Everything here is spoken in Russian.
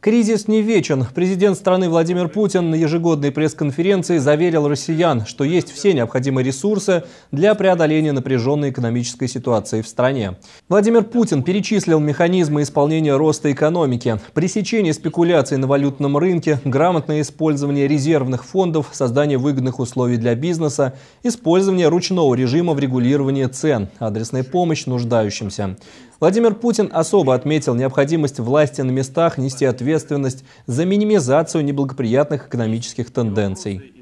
Кризис не вечен. Президент страны Владимир Путин на ежегодной пресс-конференции заверил россиян, что есть все необходимые ресурсы для преодоления напряженной экономической ситуации в стране. Владимир Путин перечислил механизмы исполнения роста экономики, пресечение спекуляций на валютном рынке, грамотное использование резервных фондов, создание выгодных условий для бизнеса, использование ручного режима в регулировании цен, адресная помощь нуждающимся. Владимир Путин особо отметил необходимость власти на местах нести ответственность за минимизацию неблагоприятных экономических тенденций.